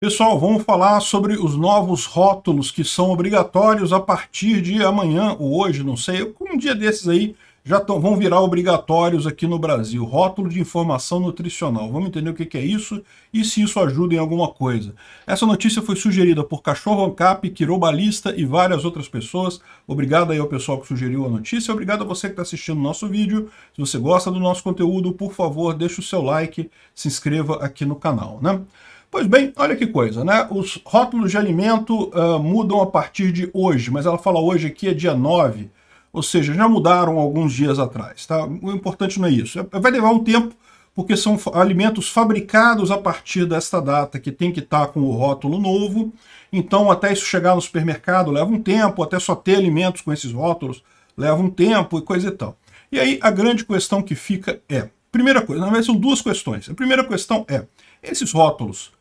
Pessoal, vamos falar sobre os novos rótulos que são obrigatórios a partir de amanhã ou hoje, não sei, um dia desses aí já tão, vão virar obrigatórios aqui no Brasil. Rótulo de informação nutricional. Vamos entender o que, que é isso e se isso ajuda em alguma coisa. Essa notícia foi sugerida por Cachorro Ancap, Quirobalista e várias outras pessoas. Obrigado aí ao pessoal que sugeriu a notícia. Obrigado a você que está assistindo o nosso vídeo. Se você gosta do nosso conteúdo, por favor, deixe o seu like, se inscreva aqui no canal, né? Pois bem, olha que coisa, né? Os rótulos de alimento uh, mudam a partir de hoje, mas ela fala hoje aqui é dia 9, ou seja, já mudaram alguns dias atrás, tá? O importante não é isso. É, vai levar um tempo, porque são alimentos fabricados a partir desta data, que tem que estar tá com o rótulo novo. Então, até isso chegar no supermercado leva um tempo, até só ter alimentos com esses rótulos leva um tempo e coisa e tal. E aí, a grande questão que fica é... Primeira coisa, na verdade são duas questões. A primeira questão é, esses rótulos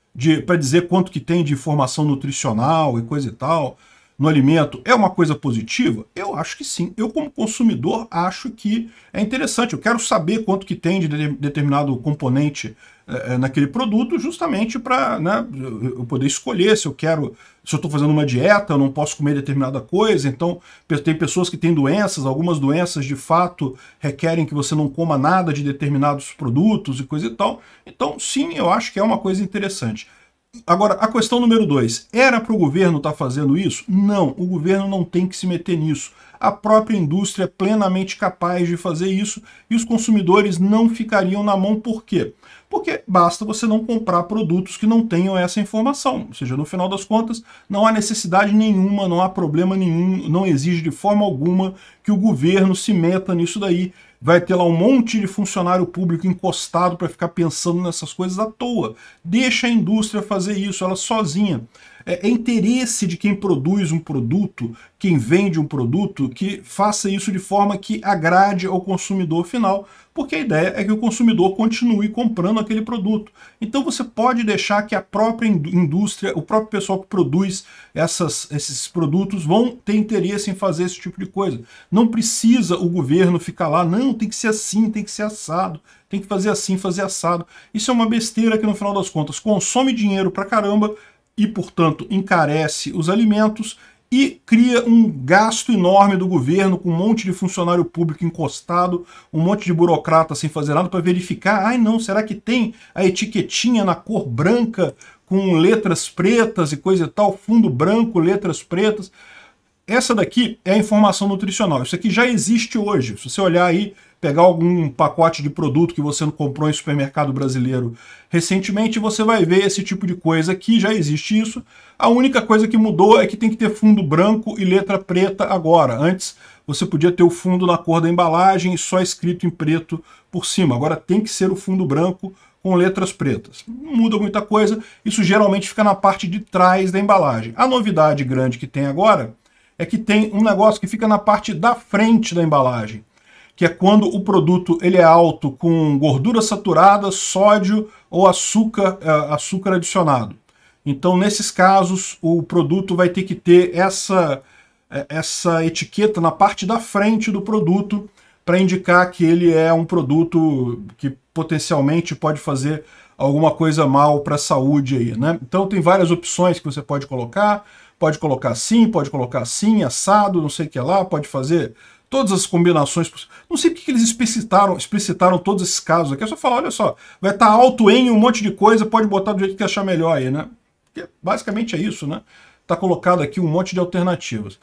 para dizer quanto que tem de informação nutricional e coisa e tal no alimento é uma coisa positiva? Eu acho que sim. Eu, como consumidor, acho que é interessante. Eu quero saber quanto que tem de, determinado componente é, naquele produto, justamente para né, eu poder escolher se eu quero, se eu estou fazendo uma dieta, eu não posso comer determinada coisa. Então, tem pessoas que têm doenças, algumas doenças de fato requerem que você não coma nada de determinados produtos e coisa e tal. Então, sim, eu acho que é uma coisa interessante. Agora, a questão número dois. Era para o governo estar tá fazendo isso? Não, o governo não tem que se meter nisso. A própria indústria é plenamente capaz de fazer isso e os consumidores não ficariam na mão. Por quê? Porque basta você não comprar produtos que não tenham essa informação. Ou seja, no final das contas, não há necessidade nenhuma, não há problema nenhum, não exige de forma alguma que o governo se meta nisso daí vai ter lá um monte de funcionário público encostado para ficar pensando nessas coisas à toa. Deixa a indústria fazer isso, ela sozinha. É, é, interesse de quem produz um produto, quem vende um produto, que faça isso de forma que agrade ao consumidor final, porque a ideia é que o consumidor continue comprando aquele produto. Então você pode deixar que a própria indústria, o próprio pessoal que produz essas, esses produtos vão ter interesse em fazer esse tipo de coisa. Não precisa o governo ficar lá, não, tem que ser assim, tem que ser assado, tem que fazer assim, fazer assado. Isso é uma besteira que no final das contas consome dinheiro pra caramba, e, portanto, encarece os alimentos e cria um gasto enorme do governo com um monte de funcionário público encostado, um monte de burocrata sem fazer nada para verificar, ai não, será que tem a etiquetinha na cor branca com letras pretas e coisa e tal, fundo branco, letras pretas. Essa daqui é a informação nutricional. Isso aqui já existe hoje. Se você olhar aí, pegar algum pacote de produto que você não comprou em supermercado brasileiro recentemente, você vai ver esse tipo de coisa aqui, já existe isso. A única coisa que mudou é que tem que ter fundo branco e letra preta agora. Antes você podia ter o fundo na cor da embalagem e só escrito em preto por cima. Agora tem que ser o fundo branco com letras pretas. Não muda muita coisa, isso geralmente fica na parte de trás da embalagem. A novidade grande que tem agora é que tem um negócio que fica na parte da frente da embalagem, que é quando o produto ele é alto com gordura saturada, sódio ou açúcar, é, açúcar adicionado. Então, nesses casos, o produto vai ter que ter essa, é, essa etiqueta na parte da frente do produto para indicar que ele é um produto que potencialmente pode fazer alguma coisa mal para a saúde aí, né? Então tem várias opções que você pode colocar pode colocar assim, pode colocar assim, assado, não sei o que lá, pode fazer todas as combinações. Não sei o que eles explicitaram, explicitaram todos esses casos aqui. É só falar, olha só, vai estar tá alto em um monte de coisa, pode botar do jeito que achar melhor aí, né? Porque basicamente é isso, né? Está colocado aqui um monte de alternativas.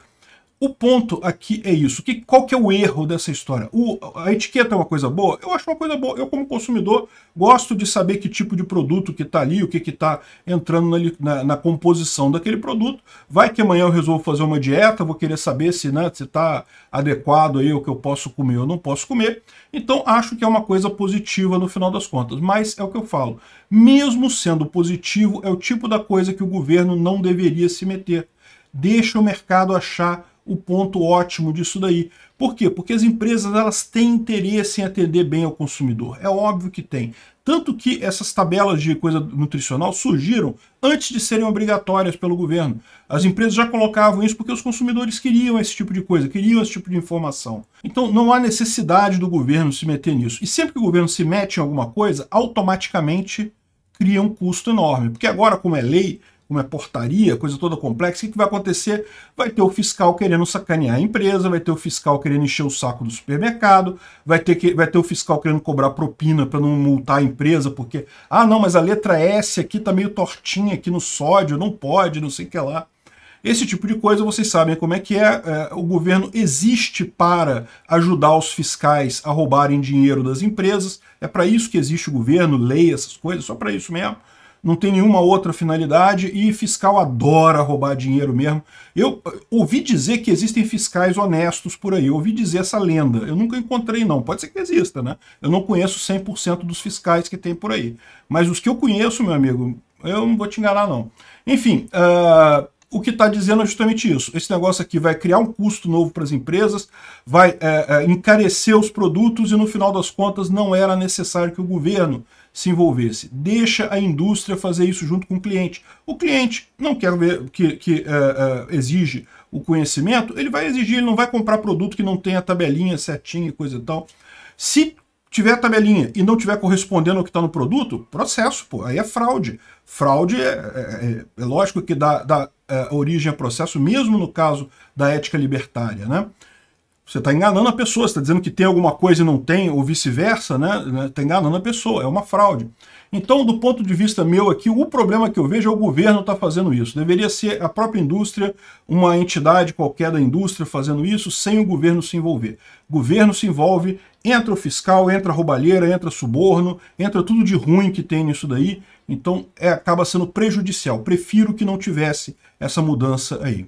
O ponto aqui é isso. Que, qual que é o erro dessa história? O, a etiqueta é uma coisa boa? Eu acho uma coisa boa. Eu, como consumidor, gosto de saber que tipo de produto que está ali, o que está entrando na, na, na, composição daquele produto. Vai que amanhã eu resolvo fazer uma dieta, vou querer saber se né, está adequado aí o que eu posso comer ou não posso comer. Então, acho que é uma coisa positiva no final das contas. Mas é o que eu falo. Mesmo sendo positivo, é o tipo da coisa que o governo não deveria se meter. Deixa o mercado achar o ponto ótimo disso daí. Por quê? Porque as empresas elas têm interesse em atender bem ao consumidor. É óbvio que tem. Tanto que essas tabelas de coisa nutricional surgiram antes de serem obrigatórias pelo governo. As empresas já colocavam isso porque os consumidores queriam esse tipo de coisa, queriam esse tipo de informação. Então não há necessidade do governo se meter nisso. E sempre que o governo se mete em alguma coisa, automaticamente cria um custo enorme. Porque agora, como é lei, uma portaria, coisa toda complexa, o que vai acontecer? Vai ter o fiscal querendo sacanear a empresa, vai ter o fiscal querendo encher o saco do supermercado, vai ter, que, vai ter o fiscal querendo cobrar propina para não multar a empresa, porque, ah, não, mas a letra S aqui está meio tortinha aqui no sódio, não pode, não sei o que lá. Esse tipo de coisa vocês sabem como é que é, é o governo existe para ajudar os fiscais a roubarem dinheiro das empresas, é para isso que existe o governo, lei, essas coisas, só para isso mesmo não tem nenhuma outra finalidade e fiscal adora roubar dinheiro mesmo. Eu ouvi dizer que existem fiscais honestos por aí, eu ouvi dizer essa lenda. Eu nunca encontrei não, pode ser que exista, né? Eu não conheço 100% dos fiscais que tem por aí. Mas os que eu conheço, meu amigo, eu não vou te enganar não. Enfim, uh, o que está dizendo é justamente isso. Esse negócio aqui vai criar um custo novo para as empresas, vai é, é, encarecer os produtos e no final das contas não era necessário que o governo se envolvesse. Deixa a indústria fazer isso junto com o cliente. O cliente não quer ver que, que é, é exige o conhecimento, ele vai exigir, ele não vai comprar produto que não tenha tabelinha certinha e coisa e tal. Se tiver tabelinha e não tiver correspondendo ao que está no produto, processo, pô, aí é fraude. Fraude é, é, é, é lógico que dá, dá é, origem a processo, mesmo no caso da ética libertária, né? Você está enganando a pessoa, está dizendo que tem alguma coisa e não tem, ou vice-versa, né? Está né? enganando a pessoa, é uma fraude. Então, do ponto de vista meu aqui, o problema que eu vejo é o governo está fazendo isso. Deveria ser a própria indústria, uma entidade qualquer da indústria fazendo isso, sem o governo se envolver. O governo se envolve, entra o fiscal, entra a roubalheira, entra suborno, entra tudo de ruim que tem nisso daí. Então, é, acaba sendo prejudicial. Prefiro que não tivesse essa mudança aí.